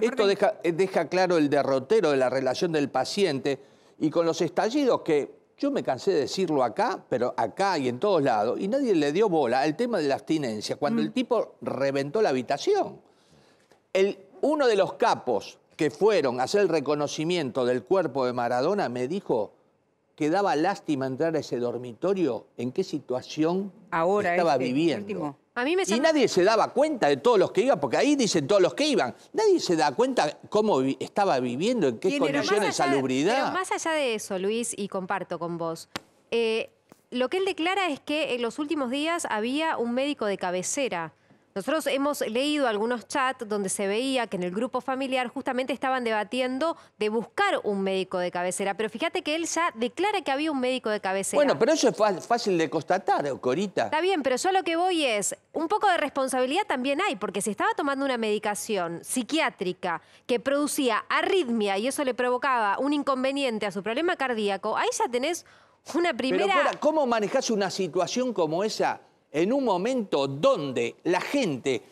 Esto eh, deja, claro el derrotero de la relación del paciente y con los estallidos que yo me cansé de decirlo acá, pero acá y en todos lados, y nadie le dio bola al tema de la abstinencia, cuando mm. el tipo reventó la habitación. El, uno de los capos que fueron a hacer el reconocimiento del cuerpo de Maradona me dijo que daba lástima entrar a ese dormitorio, en qué situación Ahora, estaba este, viviendo y nadie se daba cuenta de todos los que iban, porque ahí dicen todos los que iban. Nadie se da cuenta cómo estaba viviendo, en qué condiciones de salubridad. más allá de eso, Luis, y comparto con vos, eh, lo que él declara es que en los últimos días había un médico de cabecera nosotros hemos leído algunos chats donde se veía que en el grupo familiar justamente estaban debatiendo de buscar un médico de cabecera, pero fíjate que él ya declara que había un médico de cabecera. Bueno, pero eso es fácil de constatar, Corita. Está bien, pero yo lo que voy es, un poco de responsabilidad también hay, porque si estaba tomando una medicación psiquiátrica que producía arritmia y eso le provocaba un inconveniente a su problema cardíaco, ahí ya tenés una primera... Pero, ¿cómo manejás una situación como esa? en un momento donde la gente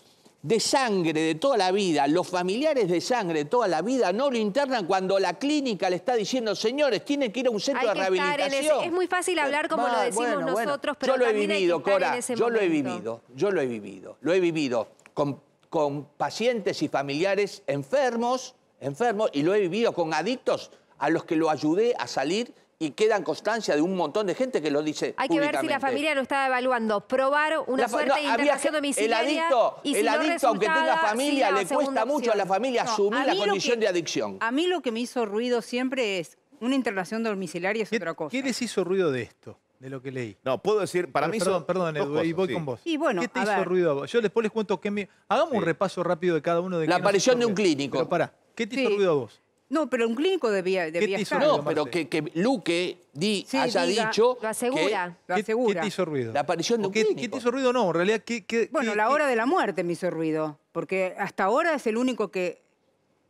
de sangre de toda la vida, los familiares de sangre de toda la vida no lo internan cuando la clínica le está diciendo, señores, tienen que ir a un centro de rehabilitación. es muy fácil hablar como lo decimos nosotros, pero yo lo he vivido, Cora, yo lo he vivido, yo lo he vivido, lo he vivido con, con pacientes y familiares enfermos, enfermos, y lo he vivido con adictos a los que lo ayudé a salir y quedan constancia de un montón de gente que lo dice. Hay que ver si la familia lo está evaluando. Probar una fuerte internación domiciliaria. El adicto, aunque tenga familia, le cuesta mucho a la familia asumir la condición de adicción. A mí lo que me hizo ruido siempre es una internación domiciliaria es otra cosa. ¿Qué les hizo ruido de esto? de lo que leí. No, puedo decir, para mí Perdón, perdón, Edu, y voy con vos. ¿Qué te hizo ruido a vos? Yo después les cuento que me... Hagamos un repaso rápido de cada uno de La aparición de un clínico. Pero pará, ¿qué te hizo ruido a vos? No, pero un clínico debía, debía estar. no, pero que, que, Luque di, haya dicho... Lo asegura, que, lo asegura. ¿Qué, te hizo ruido? La aparición de un qué, clínico. ¿Qué te hizo ruido? No, en realidad... bueno, la hora de la muerte me hizo ruido. Porque hasta ahora es el único que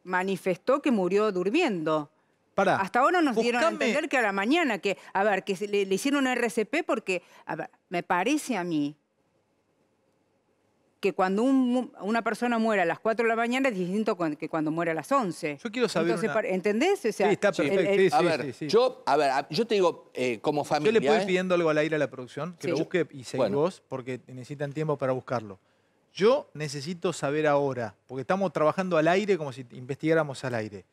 manifestó que murió durmiendo. Pará, hasta ahora nos dieron a entender que a la mañana, que, a ver, que le, hicieron un RCP porque, a ver, me parece a mí que cuando una persona muera a las 4 de la mañana es distinto que cuando muere a las 11. Yo quiero saber ¿Entendés? O sea, sí, está perfecto. a, ver, yo, a te digo, eh, como familia... Yo le estoy ¿eh? pidiendo algo al aire a la producción, que lo busque y seguí vos, porque necesitan tiempo para buscarlo. Yo necesito saber ahora, porque estamos trabajando al aire como si investigáramos al aire.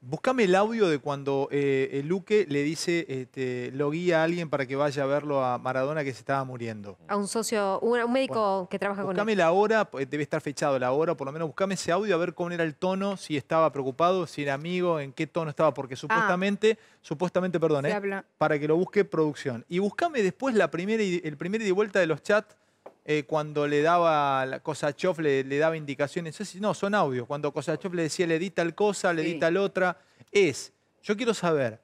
Búscame el audio de cuando eh, eh, Luque le dice, este, lo guía a alguien para que vaya a verlo a Maradona que se estaba muriendo. A un socio, un, médico que trabaja con él. Búscame la hora, pues, debe estar fechado la hora, por lo menos búscame ese audio a ver cómo era el tono, si estaba preocupado, si era amigo, en qué tono estaba, porque ah. supuestamente, supuestamente, perdón, ¿eh? para que lo busque producción. Y búscame después la primera, el primer y y vuelta de los chats eh, cuando le daba, Kosachov le, daba indicaciones, no, son audios, cuando Kosachov le decía, le di tal cosa, le edita di tal otra, es, yo quiero saber,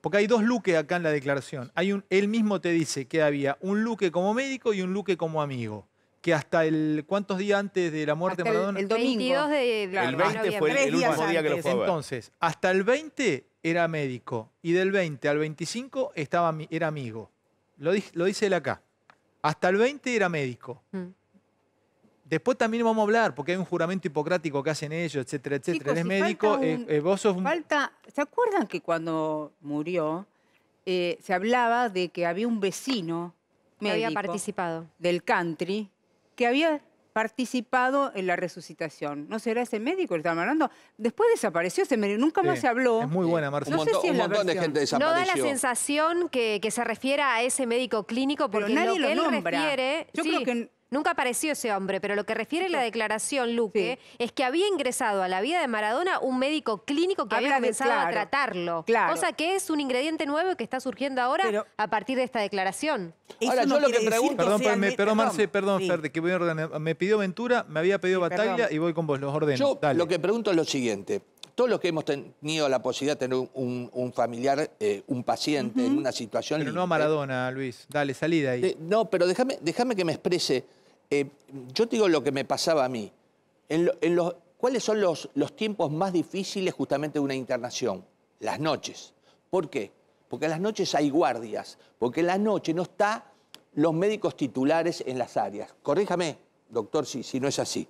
porque hay dos Luque acá en la declaración, hay un, él mismo te dice que había un Luque como médico y un Luque como amigo que hasta el cuántos días antes de la muerte de Maradona el, domingo de, el 20 fue el, último día que lo fue entonces hasta el 20 era médico y del 20 al 25 estaba era amigo lo dice él acá hasta el 20 era médico. Mm. Después también vamos a hablar, porque hay un juramento hipocrático que hacen ellos, etcétera, etcétera. Él es médico, eh, eh, vos sos... ¿se acuerdan que cuando murió eh, se hablaba de que había un vecino médico... Que había participado. Del country, que había participado en la resucitación. ¿No será ese médico que estaba hablando? Después desapareció ese médico, nunca más se habló. Es muy buena, Marcia. un montón, de gente desapareció. No da la sensación que, se refiera a ese médico clínico porque nadie lo, que él Yo creo que Nunca apareció ese hombre, pero lo que refiere la declaración, Luque, es que había ingresado a la vida de Maradona un médico clínico que había comenzado a tratarlo. Claro. Cosa que es un ingrediente nuevo que está surgiendo ahora a partir de esta declaración. Ahora, yo lo que pregunto... Perdón, perdón, Marce, perdón, que voy a ordenar. Me pidió Ventura, me había pedido Batalla y voy con vos, los ordeno. Yo lo que pregunto es lo siguiente todos los que hemos tenido la posibilidad de tener un, familiar, eh, un paciente en una situación... Pero no a Maradona, Luis. Dale, salida ahí. Eh, no, pero déjame que me exprese. Eh, yo te digo lo que me pasaba a mí. En ¿Cuáles son los, tiempos más difíciles justamente de una internación? Las noches. ¿Por qué? Porque en las noches hay guardias, porque en la noche no están los médicos titulares en las áreas. Corríjame, doctor, si, si no es así.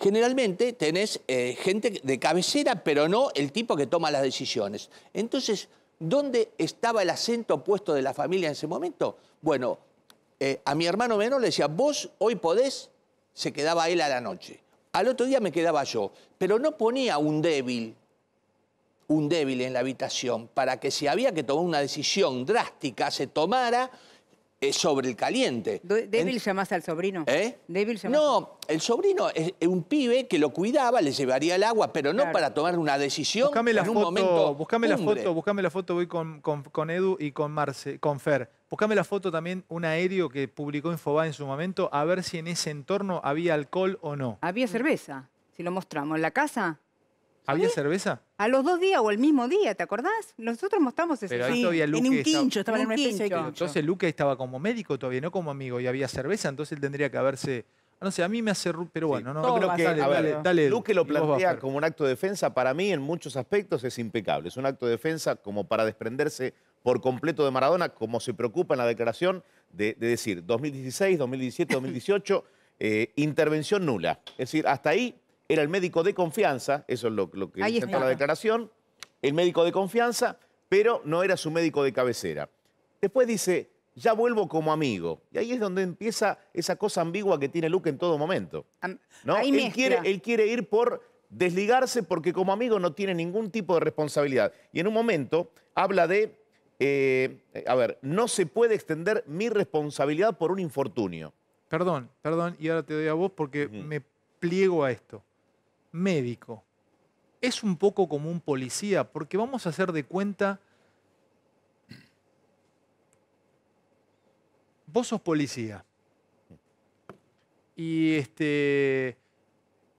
Generalmente tenés eh, gente de cabecera, pero no el tipo que toma las decisiones. Entonces, ¿dónde estaba el acento opuesto de la familia en ese momento? Bueno, eh, a mi hermano menor le decía, vos hoy podés, se quedaba él a la noche. Al otro día me quedaba yo, pero no ponía un débil, un débil en la habitación, para que si había que tomar una decisión drástica, se tomara eh, sobre el caliente. ¿Débil se llamás al sobrino? ¿Eh? ¿Débil No, el sobrino es un pibe que lo cuidaba, le llevaría el agua, pero no para tomar una decisión la en un momento Buscame la foto, buscame la foto, voy con, Edu y con Marce, con Fer. Buscame la foto también, un aéreo que publicó Infobá en su momento, a ver si en ese entorno había alcohol o no. Había mm. cerveza, si lo mostramos. ¿En la casa? ¿Había cerveza? A los dos días o el mismo día, ¿te acordás? Nosotros mostramos ese Pero sí, en un quincho, estaba, en un quincho. Entonces Luque estaba como médico todavía, no como amigo, y había cerveza, entonces él tendría que haberse... No sé, a mí me hace... Pero bueno, no... creo que, dale, dale, Luque lo plantea como un acto de defensa, para mí en muchos aspectos es impecable. Es un acto de defensa como para desprenderse por completo de Maradona, como se preocupa en la declaración de, decir 2016, 2017, 2018, intervención nula. Es decir, hasta ahí era el médico de confianza, eso es lo, que dice la declaración, el médico de confianza, pero no era su médico de cabecera. Después dice, ya vuelvo como amigo. Y ahí es donde empieza esa cosa ambigua que tiene Luke en todo momento. ¿no? él quiere ir por desligarse porque como amigo no tiene ningún tipo de responsabilidad. Y en un momento habla de eh, a ver, no se puede extender mi responsabilidad por un infortunio. Perdón, perdón, y ahora te doy a vos porque me pliego a esto. Médico. Es un poco como un policía, porque vamos a hacer de cuenta... Vos sos policía. Mm. Y este